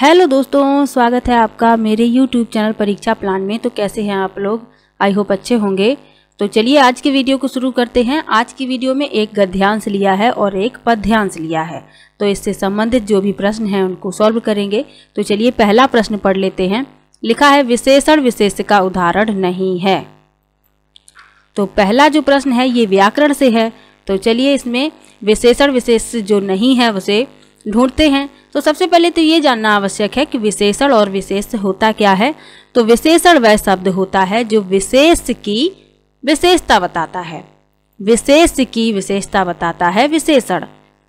hello दोस्तों स्वागत है आपका मेरे यूट्यूब चैनल परीक्षा प्लान में तो कैसे हैं आप लोग आई होप अच्छे होंगे तो चलिए आज की वीडियो को शुरू करते हैं आज की वीडियो में एक गद्यांश लिया है और एक पद्यांश लिया है तो इससे संबंधित जो भी प्रश्न हैं उनको सॉल्व करेंगे तो चलिए पहला प्रश्न पढ़ लेते हैं लिखा है विशेषण विशेष का उदाहरण नहीं है तो पहला जो प्रश्न है ये व्याकरण से है तो चलिए इसमें विशेषण विशेष जो नहीं है उसे ढूंढते हैं तो सबसे पहले तो ये जानना आवश्यक है कि विशेषण और विशेष होता क्या है तो विशेषण वह शब्द होता है जो विशेष की विशेषता बताता है विशेष की विशेषता बताता है विशेषण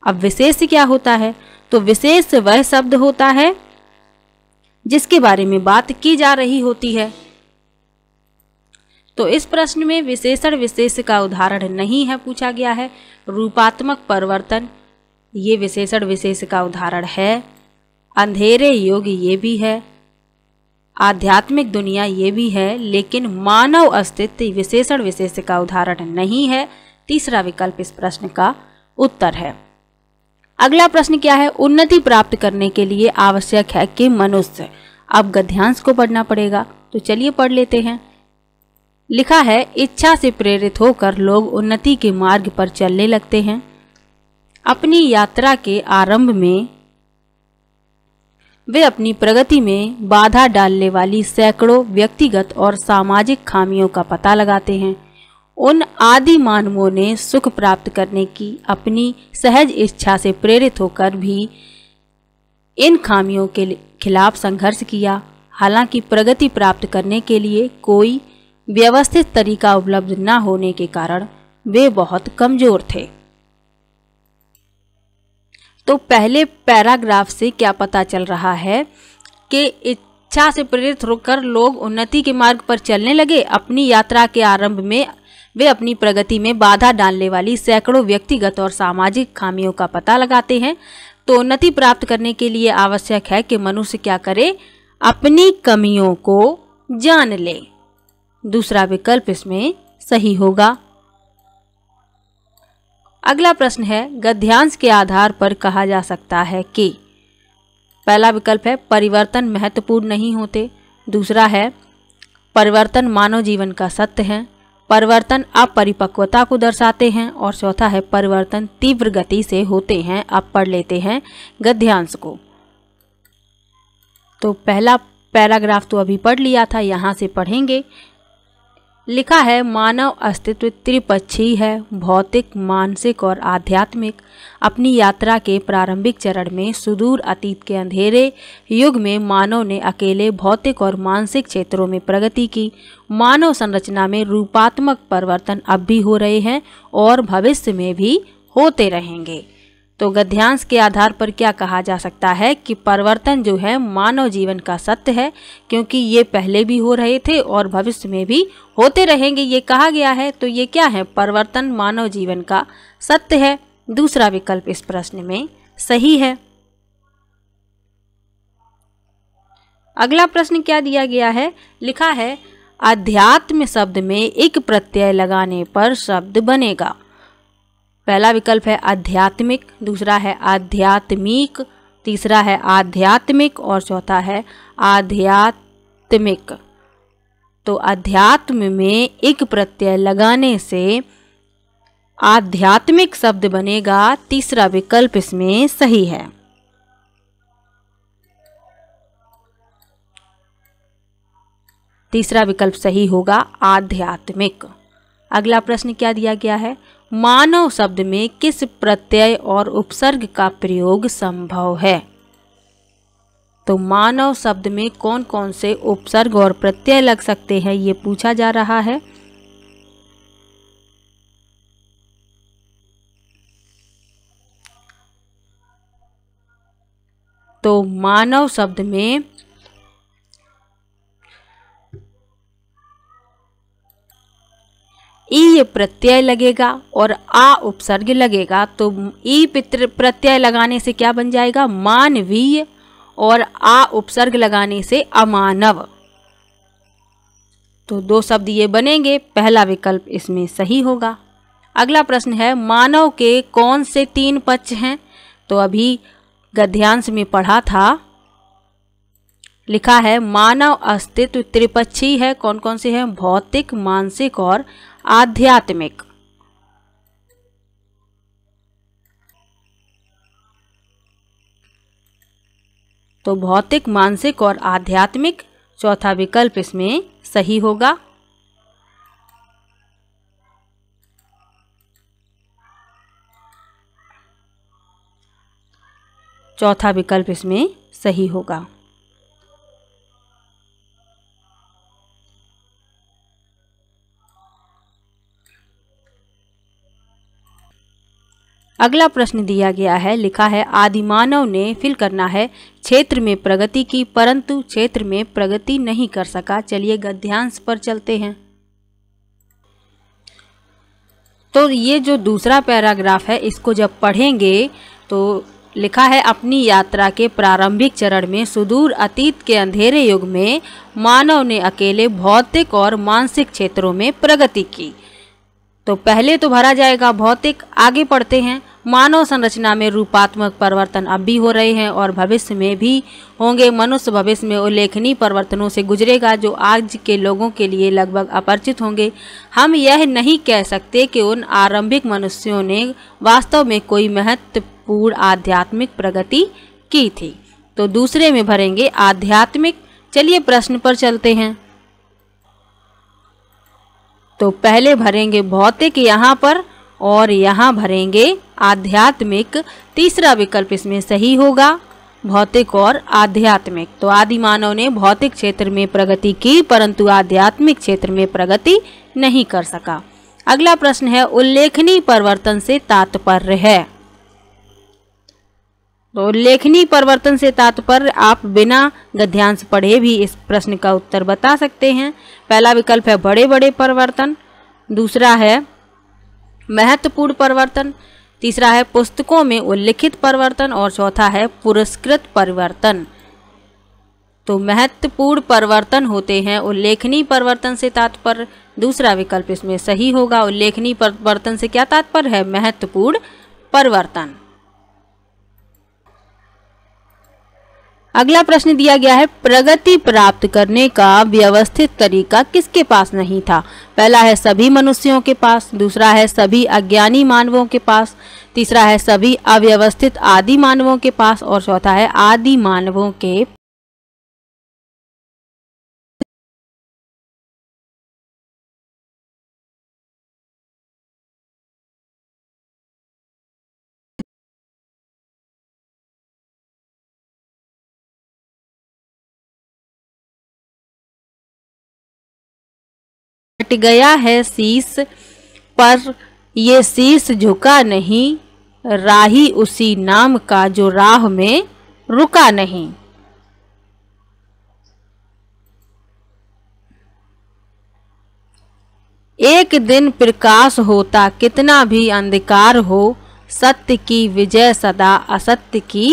अब विशेष क्या होता है तो विशेष वह शब्द होता है जिसके बारे में बात की जा रही होती है तो इस प्रश्न में विशेषण विशेष का उदाहरण नहीं है पूछा गया है रूपात्मक परिवर्तन ये विशेषण विशेष का उदाहरण है अंधेरे योग ये भी है आध्यात्मिक दुनिया ये भी है लेकिन मानव अस्तित्व विशेषण विशेष का उदाहरण नहीं है तीसरा विकल्प इस प्रश्न का उत्तर है अगला प्रश्न क्या है उन्नति प्राप्त करने के लिए आवश्यक है कि मनुष्य अब गध्यांश को पढ़ना पड़ेगा तो चलिए पढ़ लेते हैं लिखा है इच्छा से प्रेरित होकर लोग उन्नति के मार्ग पर चलने लगते हैं अपनी यात्रा के आरंभ में वे अपनी प्रगति में बाधा डालने वाली सैकड़ों व्यक्तिगत और सामाजिक खामियों का पता लगाते हैं उन आदि मानवों ने सुख प्राप्त करने की अपनी सहज इच्छा से प्रेरित होकर भी इन खामियों के खिलाफ संघर्ष किया हालांकि प्रगति प्राप्त करने के लिए कोई व्यवस्थित तरीका उपलब्ध न होने के कारण वे बहुत कमज़ोर थे तो पहले पैराग्राफ से क्या पता चल रहा है कि इच्छा से प्रेरित होकर लोग उन्नति के मार्ग पर चलने लगे अपनी यात्रा के आरंभ में वे अपनी प्रगति में बाधा डालने वाली सैकड़ों व्यक्तिगत और सामाजिक खामियों का पता लगाते हैं तो उन्नति प्राप्त करने के लिए आवश्यक है कि मनुष्य क्या करे अपनी कमियों को जान ले दूसरा विकल्प इसमें सही होगा अगला प्रश्न है गद्यांश के आधार पर कहा जा सकता है कि पहला विकल्प है परिवर्तन महत्वपूर्ण नहीं होते दूसरा है परिवर्तन मानव जीवन का सत्य है परिवर्तन अपरिपक्वता को दर्शाते हैं और चौथा है परिवर्तन तीव्र गति से होते हैं अब पढ़ लेते हैं गद्यांश को तो पहला पैराग्राफ तो अभी पढ़ लिया था यहाँ से पढ़ेंगे लिखा है मानव अस्तित्व त्रिपक्षीय है भौतिक मानसिक और आध्यात्मिक अपनी यात्रा के प्रारंभिक चरण में सुदूर अतीत के अंधेरे युग में मानव ने अकेले भौतिक और मानसिक क्षेत्रों में प्रगति की मानव संरचना में रूपात्मक परिवर्तन अब भी हो रहे हैं और भविष्य में भी होते रहेंगे तो गद्यांश के आधार पर क्या कहा जा सकता है कि परिवर्तन जो है मानव जीवन का सत्य है क्योंकि ये पहले भी हो रहे थे और भविष्य में भी होते रहेंगे ये कहा गया है तो ये क्या है परिवर्तन मानव जीवन का सत्य है दूसरा विकल्प इस प्रश्न में सही है अगला प्रश्न क्या दिया गया है लिखा है अध्यात्म शब्द में एक प्रत्यय लगाने पर शब्द बनेगा पहला विकल्प है आध्यात्मिक दूसरा है आध्यात्मिक तीसरा है आध्यात्मिक और चौथा है आध्यात्मिक तो अध्यात्म में एक प्रत्यय लगाने से आध्यात्मिक शब्द बनेगा तीसरा विकल्प इसमें सही है तीसरा विकल्प सही होगा आध्यात्मिक अगला प्रश्न क्या दिया गया है मानव शब्द में किस प्रत्यय और उपसर्ग का प्रयोग संभव है तो मानव शब्द में कौन कौन से उपसर्ग और प्रत्यय लग सकते हैं ये पूछा जा रहा है तो मानव शब्द में ई प्रत्यय लगेगा और आ उपसर्ग लगेगा तो ई पित्र प्रत्यय लगाने से क्या बन जाएगा मानवीय और आ उपसर्ग लगाने से अमानव तो दो शब्द ये बनेंगे पहला विकल्प इसमें सही होगा अगला प्रश्न है मानव के कौन से तीन पक्ष हैं तो अभी गद्यांश में पढ़ा था लिखा है मानव अस्तित्व त्रिपक्षी है कौन कौन से हैं भौतिक मानसिक और आध्यात्मिक तो भौतिक मानसिक और आध्यात्मिक चौथा विकल्प इसमें सही होगा चौथा विकल्प इसमें सही होगा अगला प्रश्न दिया गया है लिखा है आदिमानव ने फिल करना है क्षेत्र में प्रगति की परंतु क्षेत्र में प्रगति नहीं कर सका चलिए गद्यांश पर चलते हैं तो ये जो दूसरा पैराग्राफ है इसको जब पढ़ेंगे तो लिखा है अपनी यात्रा के प्रारंभिक चरण में सुदूर अतीत के अंधेरे युग में मानव ने अकेले भौतिक और मानसिक क्षेत्रों में प्रगति की तो पहले तो भरा जाएगा भौतिक आगे पढ़ते हैं मानव संरचना में रूपात्मक परिवर्तन अब भी हो रहे हैं और भविष्य में भी होंगे मनुष्य भविष्य में उल्लेखनीय परिवर्तनों से गुजरेगा जो आज के लोगों के लिए लगभग अपरिचित होंगे हम यह नहीं कह सकते कि उन आरंभिक मनुष्यों ने वास्तव में कोई महत्वपूर्ण आध्यात्मिक प्रगति की थी तो दूसरे में भरेंगे आध्यात्मिक चलिए प्रश्न पर चलते हैं तो पहले भरेंगे भौतिक यहाँ पर और यहाँ भरेंगे आध्यात्मिक तीसरा विकल्प इसमें सही होगा भौतिक और आध्यात्मिक तो आदि मानव ने भौतिक क्षेत्र में प्रगति की परंतु आध्यात्मिक क्षेत्र में प्रगति नहीं कर सका अगला प्रश्न है उल्लेखनीय परिवर्तन से तात्पर्य है तो उल्लेखनीय परिवर्तन से तात्पर्य आप बिना गद्यांश पढ़े भी इस प्रश्न का उत्तर बता सकते हैं पहला विकल्प है बड़े बड़े परिवर्तन दूसरा है महत्वपूर्ण परिवर्तन तीसरा है पुस्तकों में उल्लिखित परिवर्तन और चौथा है पुरस्कृत परिवर्तन तो महत्वपूर्ण परिवर्तन होते हैं उल्लेखनीय परिवर्तन से तात्पर्य दूसरा विकल्प इसमें सही होगा उल्लेखनीय परिवर्तन से क्या तात्पर्य है महत्वपूर्ण परिवर्तन अगला प्रश्न दिया गया है प्रगति प्राप्त करने का व्यवस्थित तरीका किसके पास नहीं था पहला है सभी मनुष्यों के पास दूसरा है सभी अज्ञानी मानवों के पास तीसरा है सभी अव्यवस्थित आदि मानवों के पास और चौथा है आदि मानवों के कट गया है शीश पर ये शीश झुका नहीं राही उसी नाम का जो राह में रुका नहीं एक दिन प्रकाश होता कितना भी अंधकार हो सत्य की विजय सदा असत्य की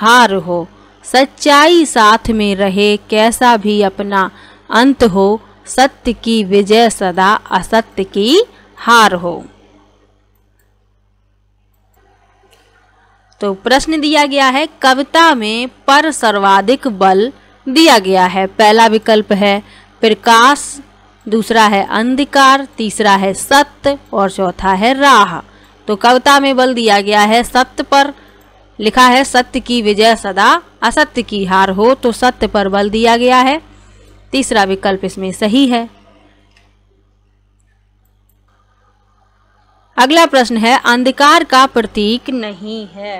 हार हो सच्चाई साथ में रहे कैसा भी अपना अंत हो सत्य की विजय सदा असत्य की हार हो तो प्रश्न दिया गया है कविता में पर सर्वाधिक बल दिया गया है पहला विकल्प है प्रकाश दूसरा है अंधकार तीसरा है सत्य और चौथा है राह तो कविता में बल दिया गया है सत्य पर लिखा है सत्य की विजय सदा असत्य की हार हो तो सत्य पर बल दिया गया है तीसरा विकल्प इसमें सही है अगला प्रश्न है अंधकार का प्रतीक नहीं है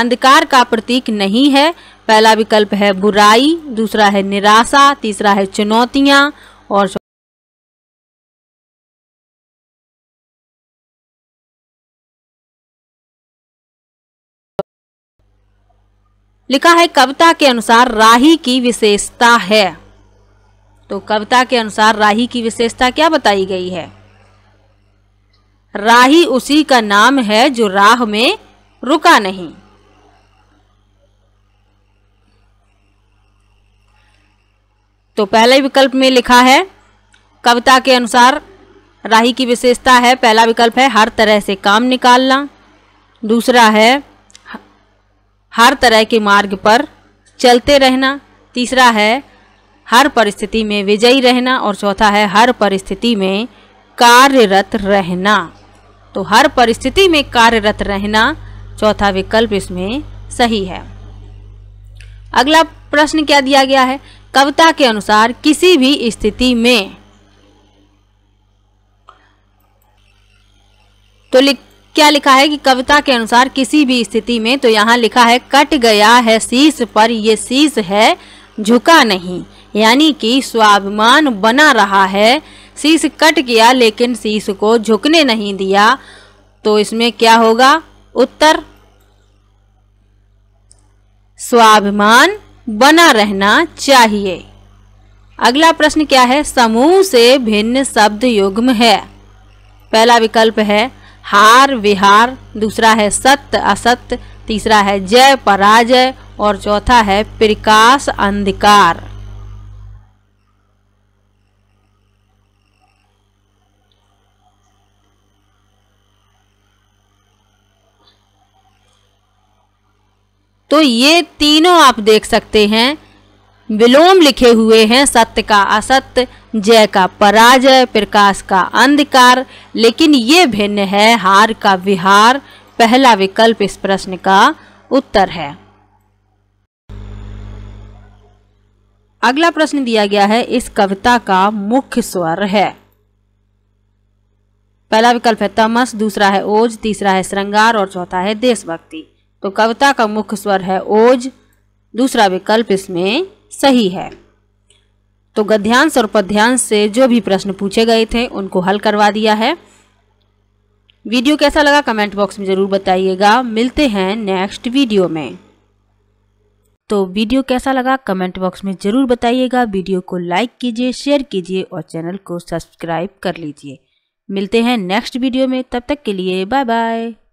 अंधकार का प्रतीक नहीं है पहला विकल्प है बुराई दूसरा है निराशा तीसरा है चुनौतियां और लिखा है कविता के अनुसार राही की विशेषता है तो कविता के अनुसार राही की विशेषता क्या बताई गई है राही उसी का नाम है जो राह में रुका नहीं तो पहले विकल्प में लिखा है कविता के अनुसार राही की विशेषता है पहला विकल्प है हर तरह से काम निकालना दूसरा है हर तरह के मार्ग पर चलते रहना तीसरा है हर परिस्थिति में विजयी रहना और चौथा है हर परिस्थिति में कार्यरत रहना तो हर परिस्थिति में कार्यरत रहना चौथा विकल्प इसमें सही है अगला प्रश्न क्या दिया गया है कविता के अनुसार किसी भी स्थिति में तो लिख क्या लिखा है कि कविता के अनुसार किसी भी स्थिति में तो यहाँ लिखा है कट गया है शीश पर ये शीश है झुका नहीं यानी कि स्वाभिमान बना रहा है शीश कट गया लेकिन शीश को झुकने नहीं दिया तो इसमें क्या होगा उत्तर स्वाभिमान बना रहना चाहिए अगला प्रश्न क्या है समूह से भिन्न शब्द युग्म है पहला विकल्प है हार विहार दूसरा है सत्य असत्य तीसरा है जय पराजय और चौथा है प्रकाश अंधकार तो ये तीनों आप देख सकते हैं विलोम लिखे हुए हैं सत्य का असत्य जय का पराजय प्रकाश का अंधकार लेकिन ये भिन्न है हार का विहार पहला विकल्प इस प्रश्न का उत्तर है अगला प्रश्न दिया गया है इस कविता का मुख्य स्वर है पहला विकल्प है तमस दूसरा है ओज तीसरा है श्रृंगार और चौथा है देशभक्ति तो कविता का मुख्य स्वर है ओज दूसरा विकल्प इसमें सही है तो गद्यांश और पद्यांश से जो भी प्रश्न पूछे गए थे उनको हल करवा दिया है वीडियो कैसा लगा कमेंट बॉक्स में ज़रूर बताइएगा मिलते हैं नेक्स्ट वीडियो में तो वीडियो कैसा लगा कमेंट बॉक्स में ज़रूर बताइएगा वीडियो को लाइक कीजिए शेयर कीजिए और चैनल को सब्सक्राइब कर लीजिए मिलते हैं नेक्स्ट वीडियो में तब तक के लिए बाय बाय